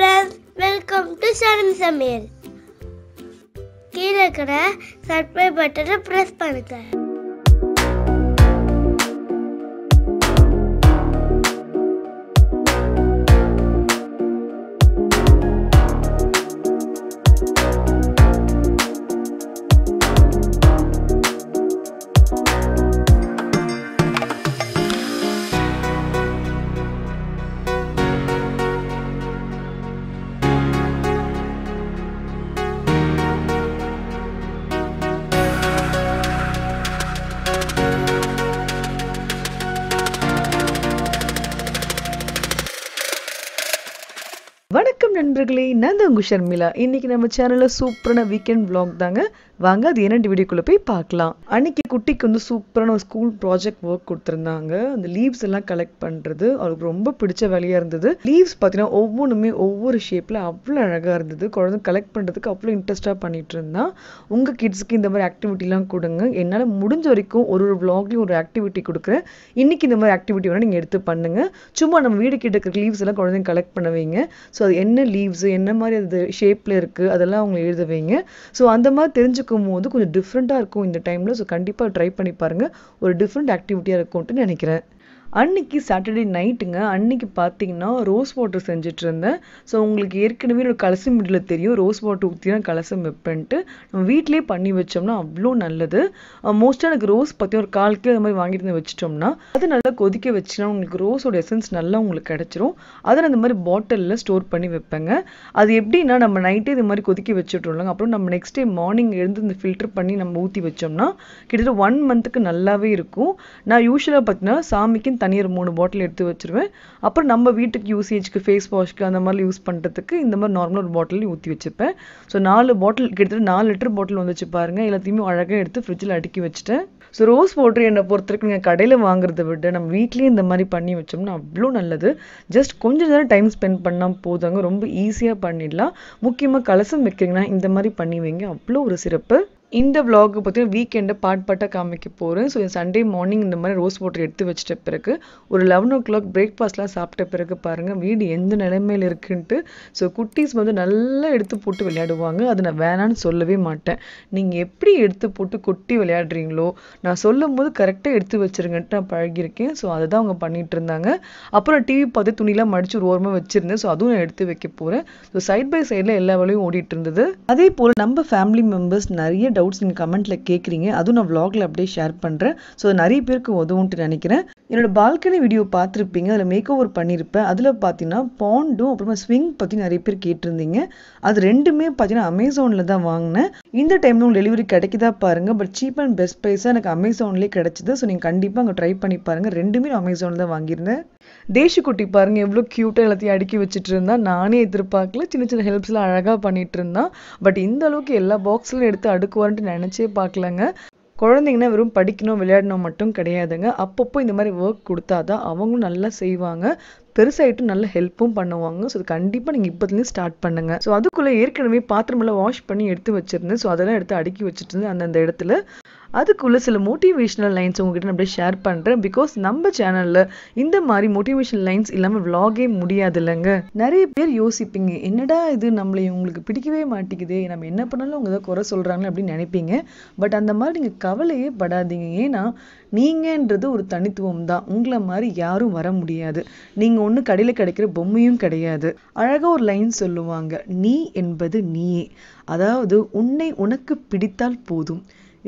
friends welcome to சரண் சமையல் கீழே இருக்கிற சப்ஸ்கிரைப் பட்டனை ப்ரெஸ் பண்ணுங்கள் நான் இந்த உங்கள் ஷர்மிளா இன்றைக்கி நம்ம சேனல்ல சூப்பரான வீக்கெண்ட் விளாக் தாங்க வாங்க அது என்ன வீடியோக்குள்ளே போய் பார்க்கலாம் அன்னைக்கு குட்டிக்கு வந்து சூப்பரான ஒரு ஸ்கூல் ப்ராஜெக்ட் ஒர்க் கொடுத்துருந்தாங்க அந்த லீவ்ஸ் எல்லாம் கலெக்ட் பண்றது அவளுக்கு ரொம்ப பிடிச்ச வேலையா இருந்தது லீவ்ஸ் பாத்தீங்கன்னா ஒவ்வொன்றுமே ஒவ்வொரு ஷேப்ல அவ்வளோ அழகா இருந்தது குழந்தை கலெக்ட் பண்றதுக்கு அவ்வளோ இன்ட்ரெஸ்ட்டாக பண்ணிட்டு இருந்தான் உங்க கிட்ஸுக்கு இந்த மாதிரி ஆக்டிவிட்டிலாம் கொடுங்க என்னால் முடிஞ்ச வரைக்கும் ஒரு ஒரு விளாக்லேயும் ஒரு ஆக்டிவிட்டி கொடுக்குறேன் இன்னைக்கு இந்த மாதிரி ஆக்டிவிட்டி வேணால் நீங்க எடுத்து பண்ணுங்க சும்மா நம்ம வீடு கிட்ட இருக்கிற லீவ்ஸ் எல்லாம் குழந்தைங்க கலெக்ட் பண்ணுவீங்க ஸோ அது என்ன லீவ்ஸ் என்ன மாதிரி அது ஷேப்பில் இருக்குது அதெல்லாம் அவங்க எழுத வைங்க ஸோ அந்த மாதிரி தெரிஞ்சுக்கும் போது கொஞ்சம் டிஃப்ரெண்ட்டாக இருக்கும் இந்த டைமில் ஸோ கண்டிப்பாக ட்ரை பண்ணி பாருங்கள் ஒரு டிஃப்ரெண்ட் ஆக்டிவிட்டியாக இருக்கும்ன்ட்டு நினைக்கிறேன் அன்னைக்கு சாட்டர்டே நைட்டுங்க அன்னைக்கு பார்த்தீங்கன்னா ரோஸ் வாட்டர் செஞ்சுட்டு இருந்தேன் ஸோ உங்களுக்கு ஏற்கனவே ஒரு கலசம் வீட்டில் தெரியும் ரோஸ் வாட்டர் ஊற்றி தான் கலசம் வைப்பேன்ட்டு நம்ம வீட்டிலே பண்ணி வச்சோம்னா அவ்வளோ நல்லது மோஸ்ட்டாக எனக்கு ரோஸ் பற்றி ஒரு கால் கிலோ அது மாதிரி வாங்கிட்டு வந்து வச்சிட்டோம்னா அது நல்லா கொதிக்க வச்சுனா உங்களுக்கு ரோஸோட எசன்ஸ் நல்லா உங்களுக்கு கிடச்சிரும் அதை அந்த மாதிரி பாட்டிலில் ஸ்டோர் பண்ணி வைப்பேங்க அது எப்படின்னா நம்ம நைட்டே இது மாதிரி கொதிக்க வச்சுட்றோம்லங்க அப்புறம் நம்ம நெக்ஸ்ட் டே மார்னிங் எழுந்து இந்த ஃபில்டர் பண்ணி நம்ம ஊற்றி வச்சோம்னா கிட்டத்தட்ட ஒன் மந்த்துக்கு நல்லாவே இருக்கும் நான் யூஸ்வலாக பார்த்தீங்கன்னா சாமிக்கு ஒரு மூணு பாட்டில் எடுத்து வச்சுருவேன் அப்புறம் நம்ம வீட்டுக்கு யூசேஜ்க்கு ஃபேஸ் வாஷ்க்கு அந்த மாதிரி யூஸ் பண்ணுறதுக்கு இந்த மாதிரி நார்மலாக ஒரு பாட்டில் ஊற்றி வச்சுப்பேன் ஸோ நாலு பாட்டில் கிட்டத்தட்ட நாலு லிட்டர் பாட்டில் வந்துச்சு பாருங்கள் எல்லாத்தையுமே அழகாக எடுத்து ஃப்ரிட்ஜில் அடுக்கி வச்சுட்டேன் ஸோ ரோஸ் வாட்டர் என்னை பொறுத்தவரைக்கும் நீங்கள் கடையில் வாங்குறத விட நம்ம வீட்லேயே இந்த மாதிரி பண்ணி வச்சோம்னா அவ்வளோ நல்லது ஜஸ்ட் கொஞ்ச நேரம் டைம் ஸ்பெண்ட் பண்ணால் போதாங்க ரொம்ப ஈஸியாக பண்ணிடலாம் முக்கியமாக கலசம் வைக்கிறீங்கன்னா இந்த மாதிரி பண்ணி வைங்க அவ்வளோ ஒரு சிறப்பு இந்த விலாக் பார்த்தீங்கன்னா வீக்கெண்டை பாட் பாட்டாக காமிக்க போகிறேன் ஸோ சண்டே மார்னிங் இந்த மாதிரி ரோஸ் வாட்டர் எடுத்து வச்சிட்ட பிறகு ஒரு லெவன் ஓ கிளாக் பிரேக்ஃபாஸ்ட்லாம் சாப்பிட்ட பிறகு பாருங்கள் வீடு எந்த நிலைமையில் இருக்குன்ட்டு ஸோ குட்டீஸ் வந்து நல்லா எடுத்து போட்டு விளையாடுவாங்க அதை நான் வேணான்னு சொல்லவே மாட்டேன் நீங்கள் எப்படி எடுத்து போட்டு குட்டி விளையாடுறீங்களோ நான் சொல்லும் போது கரெக்டாக எடுத்து வச்சுருங்கன்ட்டு நான் பழகியிருக்கேன் ஸோ அதை தான் அவங்க பண்ணிகிட்டு இருந்தாங்க அப்புறம் டிவி பார்த்து துணிலாம் மடித்து ஒரு ஓரமாக வச்சுருந்தேன் ஸோ அதுவும் நான் எடுத்து வைக்க போகிறேன் ஸோ சைட் பை சைடில் எல்லா வேலையும் ஓடிட்டு இருந்தது அதே போல் நம்ம ஃபேமிலி மெம்பர்ஸ் நிறைய டவுட்ஸ் நீங்கள் கமெண்ட்டில் கேட்குறீங்க அதுவும் நான் வ்ளாகில் அப்படியே ஷேர் பண்ணுறேன் ஸோ நிறைய பேருக்கு உதவும்ட்டு நினைக்கிறேன் என்னோடய பால்கனி வீடியோ பார்த்துருப்பீங்க அதில் மேக் ஓவர் பண்ணியிருப்பேன் அதில் பார்த்தீங்கன்னா பாண்டும் அப்புறமா ஸ்விங் பற்றி நிறைய பேர் கேட்டிருந்தீங்க அது ரெண்டுமே பார்த்தீங்கன்னா அமேசானில் தான் வாங்கினேன் இந்த டைமில் உங்களுக்கு டெலிவரி கிடைக்குதா பாருங்கள் பட் சீப் அண்ட் பெஸ்ட் ப்ரைஸாக எனக்கு அமேசான்லேயே கிடச்சிது ஸோ நீங்கள் கண்டிப்பாக அங்கே ட்ரை பண்ணி பாருங்கள் ரெண்டுமே அமேசானில் தான் வாங்கியிருந்தேன் தேசிக்குட்டி பாருங்கள் எவ்வளோ க்யூட்டாக எல்லாத்தையும் அடுக்கி வச்சுட்டு இருந்தா நானே எதிர்பார்க்கல சின்ன சின்ன ஹெல்ப்ஸ்லாம் அழகாக பண்ணிகிட்டு இருந்தான் பட் இந்த அளவுக்கு எல்லா பாக்ஸ்லையும் எடுத்து அடுக்குவார் இம்பார்ட்டன்ட் நினச்சே பார்க்கலங்க குழந்தைங்கன்னா வெறும் படிக்கணும் விளையாடணும் மட்டும் கிடையாதுங்க அப்பப்போ இந்த மாதிரி ஒர்க் கொடுத்தா தான் அவங்களும் நல்லா செய்வாங்க பெருசாகிட்டு நல்ல ஹெல்ப்பும் பண்ணுவாங்க ஸோ கண்டிப்பாக நீங்கள் இப்போதுலேயும் ஸ்டார்ட் பண்ணுங்கள் ஸோ அதுக்குள்ளே ஏற்கனவே பாத்திரமெல்லாம் வாஷ் பண்ணி எடுத்து வச்சுருந்தேன் ஸோ அதெல்லாம் எடுத்து அடுக்கி வச்சுட்டு இருந்தேன் அந்தந்த இடத்துல அதுக்குள்ளே சில மோட்டிவேஷனல் லைன்ஸ் உங்ககிட்ட நான் அப்படியே ஷேர் பண்ணுறேன் பிகாஸ் நம்ம சேனலில் இந்த மாதிரி மோட்டிவேஷனல் லைன்ஸ் இல்லாமல் விலாகே முடியாது இல்லைங்க நிறைய பேர் யோசிப்பீங்க என்னடா இது நம்மளை உங்களுக்கு பிடிக்கவே மாட்டேங்குது நம்ம என்ன பண்ணாலும் அவங்க தான் குறை சொல்கிறாங்களே அப்படின்னு நினைப்பீங்க பட் அந்த மாதிரி நீங்கள் கவலையே படாதீங்க ஏன்னா நீங்கன்றது ஒரு தனித்துவம் தான் உங்களை மாதிரி யாரும் வர முடியாது நீங்கள் ஒண்ணு கடையில் கிடைக்கிற பொம்மையும் கிடையாது அழகாக ஒரு லைன் சொல்லுவாங்க நீ என்பது நீயே அதாவது உன்னை உனக்கு பிடித்தால் போதும்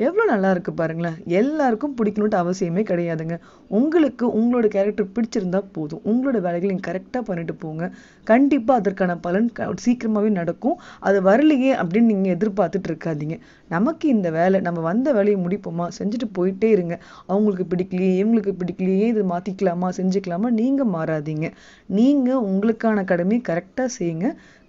எவ்வளோ நல்லா இருக்குது பாருங்களேன் எல்லாருக்கும் பிடிக்கணுன்ட்டு அவசியமே கிடையாதுங்க உங்களுக்கு உங்களோட கேரக்டர் பிடிச்சிருந்தா போதும் உங்களோட வேலைகளை நீங்கள் கரெக்டாக பண்ணிட்டு போங்க கண்டிப்பாக அதற்கான பலன் சீக்கிரமாகவே நடக்கும் அது வரலையே அப்படின்னு நீங்கள் எதிர்பார்த்துட்டு இருக்காதீங்க நமக்கு இந்த வேலை நம்ம வந்த வேலையை முடிப்போமா செஞ்சுட்டு போயிட்டே இருங்க அவங்களுக்கு பிடிக்கலையே இவங்களுக்கு பிடிக்கலையே இது மாற்றிக்கலாமா செஞ்சுக்கலாமா நீங்கள் மாறாதீங்க நீங்கள் உங்களுக்கான கடமையை கரெக்டாக செய்யுங்க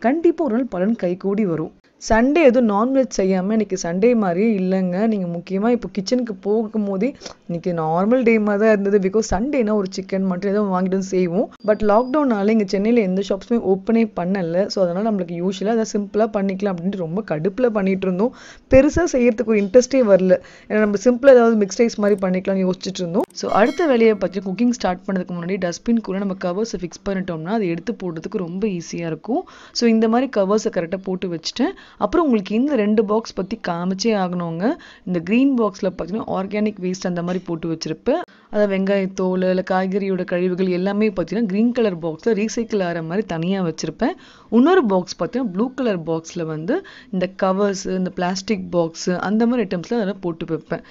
கண்டிப்பாக ஒரு நாள் பலன் கைகூடி வரும் சண்டே எதுவும் நான்வெஜ் செய்யாமல் இன்றைக்கி சண்டே மாதிரியே இல்லைங்க நீங்கள் முக்கியமாக இப்போ கிச்சனுக்கு போகும்போதே இன்றைக்கி நார்மல் டே மாதிரி தான் இருந்தது பிகாஸ் சண்டேனா ஒரு சிக்கன் மட்டும் எதுவும் வாங்கிட்டு வந்து செய்வோம் பட் லாக்டவுனால இங்கே சென்னையில் எந்த ஷாப்ஸுமே ஓப்பனே பண்ணலை ஸோ அதனால் நம்மளுக்கு யூஸ்வலாக அதை சிம்பிளாக பண்ணிக்கலாம் அப்படின்ட்டு ரொம்ப கடுப்பில் பண்ணிகிட்டு இருந்தோம் பெருசாக செய்கிறதுக்கு ஒரு இன்ட்ரெஸ்ட்டே வரல ஏன்னா நம்ம சிம்பிளாக ஏதாவது மிக்ஸ் ரைஸ் மாதிரி பண்ணிக்கலாம்னு யோசிச்சுட்டு இருந்தோம் ஸோ அடுத்த வேலையை பற்றி குக்கிங் ஸ்டார்ட் பண்ணதுக்கு முன்னாடி டஸ்ட்பின் கூட நம்ம கவர்ஸை ஃபிக்ஸ் பண்ணிட்டோம்னா அதை எடுத்து போடுறதுக்கு ரொம்ப ஈஸியாக இருக்கும் ஸோ இந்த மாதிரி கவர்ஸை கரெக்டாக போட்டு வச்சுட்டேன் அப்புறம் உங்களுக்கு இந்த ரெண்டு பாக்ஸ் பற்றி காமிச்சே ஆகணுங்க இந்த க்ரீன் பாக்ஸில் பார்த்தீங்கன்னா ஆர்கானிக் வேஸ்ட் அந்த மாதிரி போட்டு வச்சுருப்பேன் அதாவது வெங்காயத்தோல் இல்லை காய்கறியோட கழிவுகள் எல்லாமே பார்த்தீங்கன்னா க்ரீன் கலர் பாக்ஸில் ரீசைக்கிள் ஆகிற மாதிரி தனியாக வச்சுருப்பேன் இன்னொரு பாக்ஸ் பார்த்தீங்கன்னா ப்ளூ கலர் பாக்ஸில் வந்து இந்த கவர்ஸு இந்த பிளாஸ்டிக் பாக்ஸு அந்த மாதிரி ஐட்டம்ஸில் அதெல்லாம் போட்டு வைப்பேன்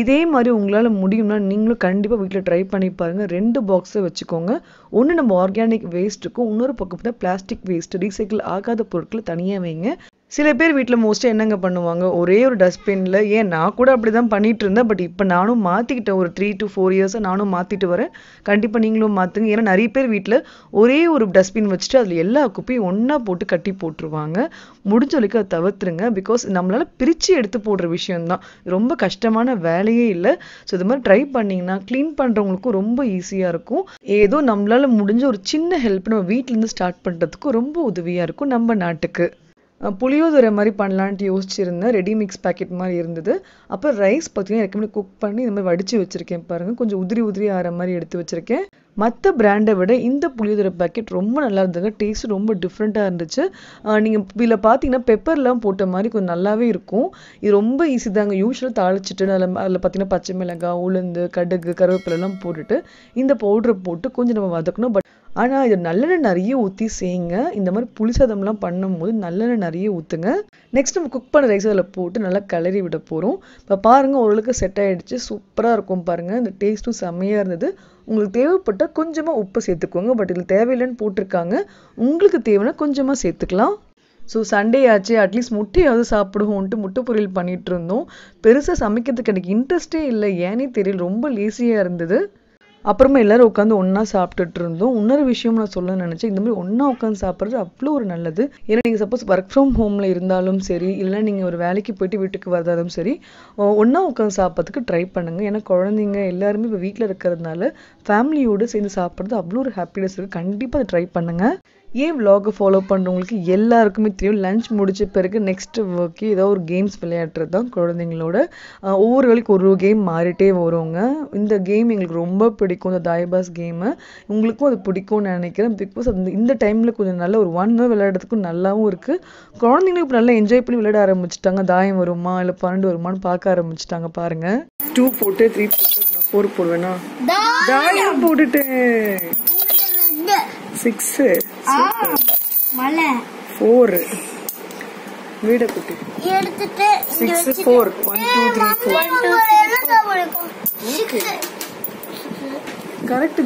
இதே மாதிரி உங்களால் முடியும்னா நீங்களும் கண்டிப்பாக வீட்டில் ட்ரை பண்ணி பாருங்கள் ரெண்டு பாக்ஸை வச்சுக்கோங்க ஒன்று நம்ம ஆர்கானிக் வேஸ்ட்டுக்கும் இன்னொரு பக்கம் பார்த்தா பிளாஸ்டிக் வேஸ்ட்டு ரீசைக்கிள் ஆகாத பொருட்களை தனியாக வைங்க சில பேர் வீட்டில் மோஸ்ட்டாக என்னங்க பண்ணுவாங்க ஒரே ஒரு டஸ்ட்பினில் ஏன் நான் கூட அப்படி தான் பண்ணிகிட்டு இருந்தேன் பட் இப்போ நானும் மாற்றிக்கிட்டேன் ஒரு த்ரீ டு ஃபோர் இயர்ஸாக நானும் மாற்றிட்டு வரேன் கண்டிப்பாக நீங்களும் மாற்றுங்க ஏன்னா நிறைய பேர் வீட்டில் ஒரே ஒரு டஸ்ட்பின் வச்சுட்டு அதில் எல்லா குப்பையும் ஒன்றா போட்டு கட்டி போட்டுருவாங்க முடிஞ்ச வரைக்கும் அதை தவிர்த்துருங்க பிகாஸ் நம்மளால் பிரித்து எடுத்து போடுற விஷயம்தான் ரொம்ப கஷ்டமான வேலையே இல்லை ஸோ இது மாதிரி ட்ரை பண்ணிங்கன்னா க்ளீன் பண்ணுறவங்களுக்கும் ரொம்ப ஈஸியாக இருக்கும் ஏதோ நம்மளால் முடிஞ்ச ஒரு சின்ன ஹெல்ப் நம்ம வீட்டிலேருந்து ஸ்டார்ட் பண்ணுறதுக்கும் ரொம்ப உதவியாக இருக்கும் நம்ம நாட்டுக்கு புளியோதரை மாதிரி பண்ணலான்ட்டு யோசிச்சிருந்தேன் ரெடி மிக்ஸ் பேக்கெட் மாதிரி இருந்தது அப்புறம் ரைஸ் பார்த்தீங்கன்னா எனக்கு குக் பண்ணி இந்த மாதிரி வடித்து வச்சுருக்கேன் பாருங்கள் கொஞ்சம் உதிரி உதிரி ஆகிற மாதிரி எடுத்து வச்சுருக்கேன் மற்ற பிராண்டை விட இந்த புளியோதரை பேக்கெட் ரொம்ப நல்லா இருந்தது டேஸ்ட் ரொம்ப டிஃப்ரெண்ட்டாக இருந்துச்சு நீங்கள் இதில் பார்த்தீங்கன்னா பெப்பர்லாம் போட்ட மாதிரி கொஞ்சம் நல்லாவே இருக்கும் இது ரொம்ப ஈஸி தாங்க யூஸ்வலாக தாளிச்சிட்டு அதில் அதில் பார்த்தீங்கன்னா பச்சை மிளகாய் உளுந்து கடுகு கருவேப்பிலெல்லாம் போட்டுட்டு இந்த பவுடரை போட்டு கொஞ்சம் நம்ம வதக்கணும் பட் ஆனால் இது நல்லெண்ணெய் நிறைய ஊற்றி செய்யுங்க இந்த மாதிரி புளிசாதம்லாம் பண்ணும்போது நல்லெண்ணெய் நிறைய ஊற்றுங்க நெக்ஸ்ட் நம்ம குக் பண்ண ரைஸ் அதில் போட்டு நல்லா கிளறி விட போகிறோம் இப்போ பாருங்கள் ஓரளவுக்கு செட் ஆகிடுச்சு சூப்பராக இருக்கும் பாருங்கள் இந்த டேஸ்ட்டும் செம்மையாக இருந்தது உங்களுக்கு தேவைப்பட்டால் கொஞ்சமாக உப்பு சேர்த்துக்கோங்க பட் இதில் தேவையில்லைன்னு போட்டிருக்காங்க உங்களுக்கு தேவைன்னா கொஞ்சமாக சேர்த்துக்கலாம் ஸோ சண்டே ஆச்சு அட்லீஸ்ட் முட்டையாவது சாப்பிடுவோன்ட்டு முட்டை பொரியல் பண்ணிகிட்டு இருந்தோம் பெருசாக சமைக்கிறதுக்கு எனக்கு இன்ட்ரெஸ்டே இல்லை ஏன்னே தெரியல ரொம்ப லேசியாக இருந்தது அப்புறமா எல்லாரும் உட்காந்து ஒன்றா சாப்பிட்டுட்டு இருந்தோம் இன்னொரு விஷயம் நான் சொல்ல நினச்சேன் இந்த மாதிரி ஒன்றா உட்காந்து சாப்பிட்றது அவ்வளோ ஒரு நல்லது ஏன்னா நீங்கள் சப்போஸ் ஒர்க் ஃப்ரம் ஹோமில் இருந்தாலும் சரி இல்லை நீங்கள் ஒரு வேலைக்கு போயிட்டு வீட்டுக்கு வர்றதாலும் சரி ஒன்றா உட்காந்து சாப்பிட்றதுக்கு ட்ரை பண்ணுங்க ஏன்னா குழந்தைங்க எல்லாருமே இப்போ வீட்டில் இருக்கிறதுனால ஃபேமிலியோடு சேர்ந்து சாப்பிட்றது அவ்வளோ ஒரு ஹாப்பினஸ் இருக்குது கண்டிப்பாக அதை ட்ரை பண்ணுங்கள் ஏன் விலாகை ஃபாலோ பண்ணுறவங்களுக்கு எல்லாருக்குமே தெரியும் லஞ்ச் முடிச்ச பிறகு நெக்ஸ்ட் ஒர்க்கு ஏதோ ஒரு கேம்ஸ் விளையாடுறது தான் குழந்தைங்களோட ஒவ்வொரு வேலைக்கு ஒரு கேம் மாறிட்டே வருவாங்க இந்த கேம் எங்களுக்கு ரொம்ப பிடிக்கும் இந்த தாய்பாஸ் கேமு உங்களுக்கும் அது பிடிக்கும்னு நினைக்கிறேன் பிகாஸ் அந்த இந்த டைமில் கொஞ்சம் நல்ல ஒரு ஒன் ஹவர் விளையாடுறதுக்கும் நல்லாவும் இருக்குது குழந்தைங்களுக்கு நல்லா என்ஜாய் பண்ணி விளையாட ஆரம்பிச்சிட்டாங்க தாயம் வருமா இல்லை பன்னெண்டு வருமானு பார்க்க ஆரம்பிச்சிட்டாங்க பாருங்கள் டூ போட்டு த்ரீ போட்டு ஃபோர் போடுவேண்ணா தாயம் போட்டுட்டேன் சிக்ஸு கரெக்ட்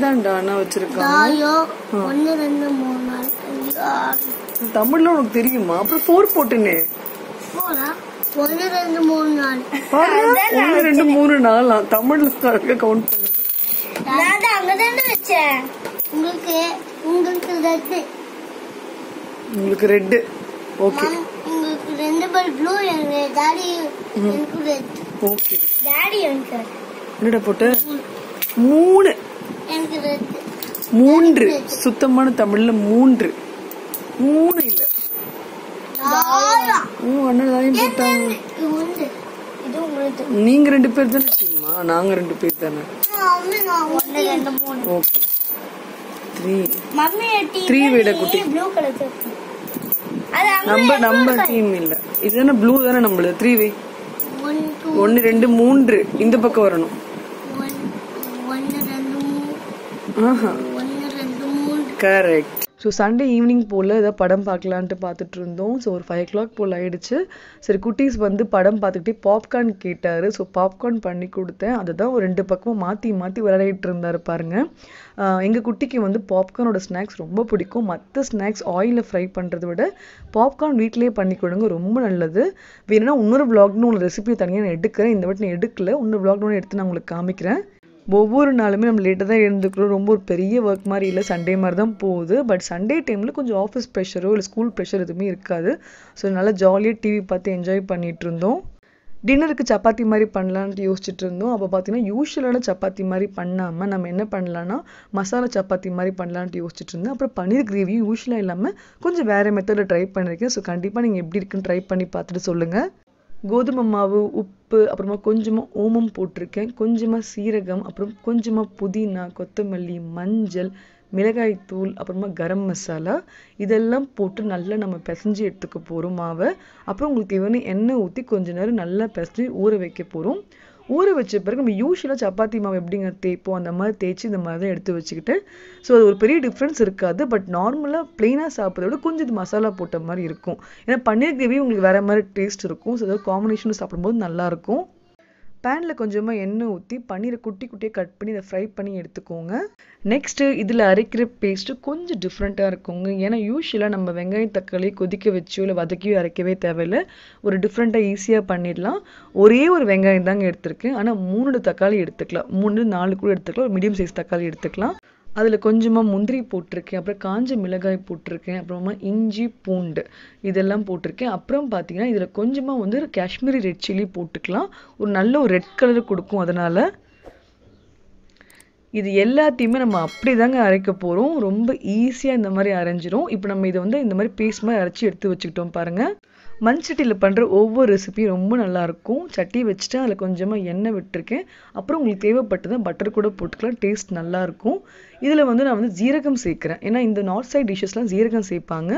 தான்டா அண்ணா வச்சிருக்கான் ஒன்னு ரெண்டு மூணு நாலு தமிழ்ல உனக்கு தெரியுமா அப்புறம் போர் போட்டுன்னு ஒன்னு ரெண்டு மூணு நாலு ரெண்டு மூணு நாலா தமிழ்ல கவுண்ட் பண்ணு அங்கதானே உங்களுக்கு உங்களுக்கு ரெட் ஓகே உங்களுக்கு ரெண்டு பல் ப்ளூ எனக்கு டாடி எனக்கு ரெட் ஓகே டாடி எனக்கு என்னடா போட்டு மூணு எனக்கு ரெட் மூன்று சுத்தமான தமிழ்ல மூன்று மூணு இல்ல நீங்க ரெண்டு பேர் தானே நாங்க ரெண்டு பேர் தானே ஓகே த்ரீ நம்ம நம்ம இல்ல இது ப்ளூ தானே நம்மளது த்ரீ ஒன்னு ரெண்டு மூன்று இந்த பக்கம் வரணும் கரெக்ட் ஸோ சண்டே ஈவினிங் போல் ஏதோ படம் பார்க்கலான்ட்டு பார்த்துட்டு இருந்தோம் ஸோ ஒரு ஃபைவ் ஓ கிளாக் போல் ஆகிடுச்சு சரி குட்டீஸ் வந்து படம் பார்த்துக்கிட்டே பாப்கார்ன் கேட்டார் ஸோ பாப்கார்ன் பண்ணி கொடுத்தேன் அதை தான் ஒரு ரெண்டு பக்கமும் மாற்றி மாற்றி விளையாடிட்டு இருந்தார் பாருங்கள் எங்கள் குட்டிக்கு வந்து பாப்கார்னோட ஸ்நாக்ஸ் ரொம்ப பிடிக்கும் மற்ற ஸ்நாக்ஸ் ஆயிலில் ஃப்ரை பண்ணுறத விட பாப்கார்ன் வீட்டிலே பண்ணி கொடுங்க ரொம்ப நல்லது வேணும்னா இன்னொரு பிளாக்னு ஒரு ரெசிபி தனியாக நான் எடுக்கிறேன் இந்த வாட்டி நான் எடுக்கல இன்னொரு பிளாக்னு எடுத்து நான் உங்களுக்கு காமிக்கிறேன் ஒவ்வொரு நாளுமே நம்ம லேட்டாக தான் எழுந்துக்கிறோம் ரொம்ப ஒரு பெரிய ஒர்க் மாதிரி இல்லை சண்டே மாதிரி தான் போகுது பட் சண்டே டைமில் கொஞ்சம் ஆஃபீஸ் ப்ரெஷரோ இல்லை ஸ்கூல் ப்ரெஷர் எதுவுமே இருக்காது ஸோ நல்லா ஜாலியாக டிவி பார்த்து என்ஜாய் பண்ணிகிட்டு இருந்தோம் டின்னருக்கு சப்பாத்தி மாதிரி பண்ணலான்ட்டு யோசிச்சுட்டு இருந்தோம் அப்போ பார்த்தீங்கன்னா யூஸ்வலான சப்பாத்தி மாதிரி பண்ணாமல் நம்ம என்ன பண்ணலான்னா மசாலா சப்பாத்தி மாதிரி பண்ணலான்ட்டு யோசிச்சுட்டு இருந்தோம் அப்புறம் பன்னீர் கிரேவியும் யூஸ்வலாக இல்லாமல் கொஞ்சம் வேறு மெத்தடில் ட்ரை பண்ணியிருக்கேன் ஸோ கண்டிப்பாக நீங்கள் எப்படி இருக்குன்னு ட்ரை பண்ணி பார்த்துட்டு சொல்லுங்கள் கோதுமை மாவு உப்பு அப்புறமா கொஞ்சமாக ஓமம் போட்டிருக்கேன் கொஞ்சமாக சீரகம் அப்புறம் கொஞ்சமாக புதினா கொத்தமல்லி மஞ்சள் மிளகாய் தூள் அப்புறமா கரம் மசாலா இதெல்லாம் போட்டு நல்லா நம்ம பிசைஞ்சு எடுத்துக்க போகிறோம் மாவை அப்புறம் உங்களுக்கு இவனு எண்ணெய் ஊற்றி கொஞ்ச நேரம் நல்லா பிசைஞ்சு ஊற வைக்க போகிறோம் ஊற வச்ச பிறகு நம்ம யூஸ்வலாக சப்பாத்தி மாவு எப்படிங்க தேய்ப்போம் அந்த மாதிரி தேய்ச்சி இந்த மாதிரி தான் எடுத்து வச்சுக்கிட்டு ஸோ அது ஒரு பெரிய டிஃப்ரென்ஸ் இருக்காது பட் நார்மலாக ப்ளெயினாக சாப்பிட்றத விட கொஞ்சம் இது மசாலா போட்ட மாதிரி இருக்கும் ஏன்னா பன்னீர் கிரேவி உங்களுக்கு வேறு மாதிரி டேஸ்ட் இருக்கும் ஸோ அதாவது காம்பினேஷன் சாப்பிடும்போது நல்லாயிருக்கும் பேனில் கொஞ்சமாக எண்ணெய் ஊற்றி பன்னீரை குட்டி குட்டியாக கட் பண்ணி இதை ஃப்ரை பண்ணி எடுத்துக்கோங்க நெக்ஸ்ட்டு இதில் அரைக்கிற பேஸ்ட்டு கொஞ்சம் டிஃப்ரெண்ட்டாக இருக்குங்க ஏன்னா யூஸ்வலாக நம்ம வெங்காயம் தக்காளி கொதிக்க வச்சோ இல்லை வதக்கியோ அரைக்கவே தேவையில்லை ஒரு டிஃப்ரெண்ட்டாக ஈஸியாக பண்ணிடலாம் ஒரே ஒரு வெங்காயம் தாங்க எடுத்திருக்கேன் ஆனால் மூணு தக்காளி எடுத்துக்கலாம் மூணு நாலு கூட எடுத்துக்கலாம் ஒரு மீடியம் சைஸ் தக்காளி எடுத்துக்கலாம் அதில் கொஞ்சமாக முந்திரி போட்டிருக்கேன் அப்புறம் காஞ்ச மிளகாய் போட்டிருக்கேன் அப்புறமா இஞ்சி பூண்டு இதெல்லாம் போட்டிருக்கேன் அப்புறம் பார்த்தீங்கன்னா இதில் கொஞ்சமாக வந்து காஷ்மீரி ரெட் சில்லி போட்டுக்கலாம் ஒரு நல்ல ஒரு ரெட் கலர் கொடுக்கும் அதனால் இது எல்லாத்தையுமே நம்ம அப்படி தாங்க அரைக்க போகிறோம் ரொம்ப ஈஸியாக இந்த மாதிரி அரைஞ்சிரும் இப்போ நம்ம இதை வந்து இந்த மாதிரி பேஸ்ட் மாதிரி அரைச்சி எடுத்து வச்சுக்கிட்டோம் பாருங்கள் மண் சட்டியில் பண்ணுற ஒவ்வொரு ரெசிபியும் ரொம்ப நல்லாயிருக்கும் சட்டி வச்சுட்டு அதில் கொஞ்சமாக எண்ணெய் விட்டுருக்கேன் அப்புறம் உங்களுக்கு தேவைப்பட்டதான் பட்டர் கூட போட்டுக்கலாம் டேஸ்ட் நல்லாயிருக்கும் இதில் வந்து நான் வந்து ஜீரகம் சேர்க்குறேன் ஏன்னா இந்த நார்த் சைட் டிஷ்ஷஸ்லாம் ஜீரகம் சேர்ப்பாங்க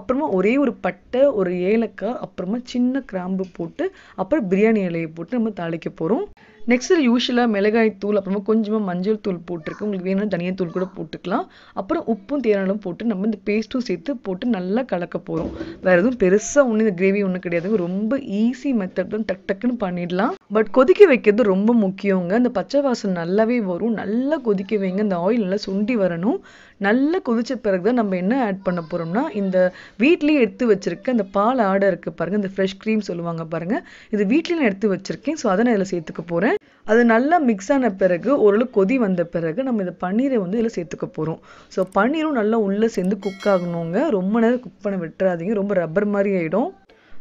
அப்புறமா ஒரே ஒரு பட்டை ஒரு ஏலக்காய் அப்புறமா சின்ன கிராம்பு போட்டு அப்புறம் பிரியாணி இலையை போட்டு நம்ம தாளிக்க போகிறோம் நெக்ஸ்ட் யூஸ்வலாக மிளகாய் தூள் அப்புறமா கொஞ்சமாக மஞ்சள் தூள் போட்டிருக்கு உங்களுக்கு வேணும்னா தனியாக தூள் கூட போட்டுக்கலாம் அப்புறம் உப்பும் தேனாலும் போட்டு நம்ம இந்த பேஸ்ட்டும் சேர்த்து போட்டு நல்லா கலக்க போகிறோம் வேறு எதுவும் பெருசாக ஒன்றும் இந்த கிரேவி ஒன்றும் கிடையாது ரொம்ப ஈஸி மெத்தட் டக் டக்குன்னு பண்ணிடலாம் பட் கொதிக்க வைக்கிறது ரொம்ப முக்கியங்க அந்த பச்சை வாசம் நல்லாவே வரும் நல்லா கொதிக்க வைங்க அந்த ஆயில் நல்லா சுண்டி வரணும் நல்லா கொதிச்ச பிறகு தான் நம்ம என்ன ஆட் பண்ண போகிறோம்னா இந்த வீட்லேயே எடுத்து வச்சிருக்க அந்த பால் ஆடை இருக்குது பாருங்கள் இந்த ஃப்ரெஷ் க்ரீம் சொல்லுவாங்க பாருங்கள் இது வீட்லேயும் நான் எடுத்து வச்சுருக்கேன் ஸோ அதை நான் இதில் சேர்த்துக்க போகிறேன் அது நல்லா மிக்ஸ் ஆன பிறகு ஓரளவு கொதி வந்த பிறகு நம்ம இந்த பன்னீரை வந்து இதில் சேர்த்துக்க போகிறோம் ஸோ பன்னீரும் நல்லா உள்ளே சேர்ந்து குக் ஆகணுங்க ரொம்ப நேரம் குக் பண்ண விட்டுறாதீங்க ரொம்ப ரப்பர் மாதிரி ஆகிடும்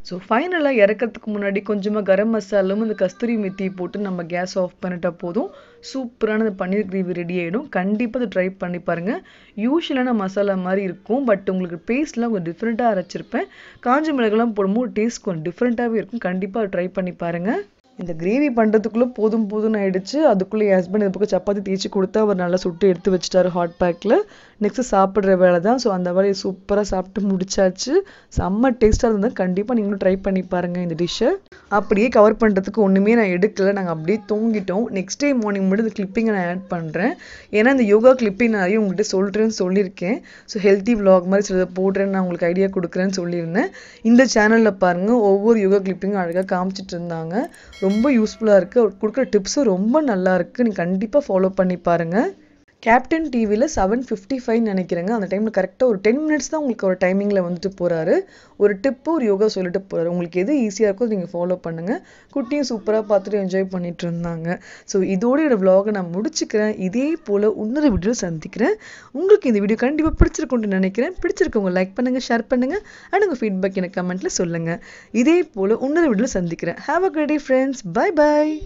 ஸோ ஃபைனலாக இறக்கிறதுக்கு முன்னாடி கொஞ்சமாக கரம் மசாலும் இந்த கஸ்தூரி மெத்தி போட்டு நம்ம கேஸ் ஆஃப் பண்ணிட்டால் போதும் சூப்பரான அந்த பன்னீர் கிரேவி ரெடி ஆகிடும் கண்டிப்பாக அதை ட்ரை பண்ணி பாருங்கள் யூஸ்வலான மசாலா மாதிரி இருக்கும் பட் உங்களுக்கு பேஸ்ட்லாம் கொஞ்சம் டிஃப்ரெண்ட்டாக அரைச்சிருப்பேன் காஞ்ச மிளகுலாம் போடும்போது டேஸ்ட் கொஞ்சம் டிஃப்ரெண்ட்டாகவே இருக்கும் கண்டிப்பாக ட்ரை பண்ணி பாருங்கள் இந்த கிரேவி பண்ணுறதுக்குள்ளே போதும் போதும் ஆயிடுச்சு அதுக்குள்ளே என் ஹஸ்பண்ட் இந்த பக்கம் சப்பாத்தி தேய்ச்சி கொடுத்து அவர் நல்லா சுட்டு எடுத்து வச்சுட்டாரு ஹாட் பேக்கில் நெக்ஸ்ட்டு சாப்பிட்ற வேலை தான் ஸோ அந்த வேலையை சூப்பராக சாப்பிட்டு முடிச்சாச்சு செம்ம டேஸ்ட்டாக இருந்தால் கண்டிப்பாக நீங்களும் ட்ரை பண்ணி பாருங்கள் இந்த டிஷ்ஷை அப்படியே கவர் பண்ணுறதுக்கு ஒன்றுமே நான் எடுக்கல நாங்கள் அப்படியே தூங்கிட்டோம் நெக்ஸ்ட் டே மார்னிங் மட்டும் இந்த கிளிப்பிங்கை நான் ஆட் பண்ணுறேன் ஏன்னா இந்த யோகா கிளிப்பிங் நிறைய உங்கள்கிட்ட சொல்கிறேன்னு சொல்லியிருக்கேன் ஸோ ஹெல்த்தி விலாக் மாதிரி சில போடுறேன்னு நான் உங்களுக்கு ஐடியா கொடுக்குறேன்னு சொல்லியிருந்தேன் இந்த சேனலில் பாருங்கள் ஒவ்வொரு யோகா கிளிப்பிங்கும் அழகாக காமிச்சிட்டு இருந்தாங்க ரொம்ப யூஸ்ஃபுல்லாக இருக்குது கொடுக்குற டிப்ஸும் ரொம்ப நல்லாயிருக்கு நீ நீங்கள் கண்டிப்பாக ஃபாலோ பண்ணி பாருங்கள் கேப்டன் டிவியில் செவன் ஃபிஃப்டி ஃபைவ் நினைக்கிறேங்க அந்த டைமில் கரெக்டாக ஒரு டென் மினிட்ஸ் தான் உங்களுக்கு ஒரு டைமிங்கில் வந்துட்டு போகிறாரு ஒரு டிப்பு ஒரு யோகா சொல்லிட்டு போகிறாரு உங்களுக்கு எது ஈஸியாக இருக்கோ நீங்கள் ஃபாலோ பண்ணுங்கள் குட்டியும் சூப்பராக பார்த்துட்டு என்ஜாய் பண்ணிட்டு இருந்தாங்க ஸோ இதோடு என்னோடய விலாகை நான் முடிச்சுக்கிறேன் இதே போல் இன்னொரு வீடியோ சந்திக்கிறேன் உங்களுக்கு இந்த வீடியோ கண்டிப்பாக பிடிச்சிருக்கும்னு நினைக்கிறேன் பிடிச்சிருக்கவங்க லைக் பண்ணுங்கள் ஷேர் பண்ணுங்கள் அண்ட் உங்கள் ஃபீட்பேக் எனக்கு கமெண்ட்டில் சொல்லுங்கள் இதே போல் இன்னொரு வீடியோ சந்திக்கிறேன் have a great friends bye bye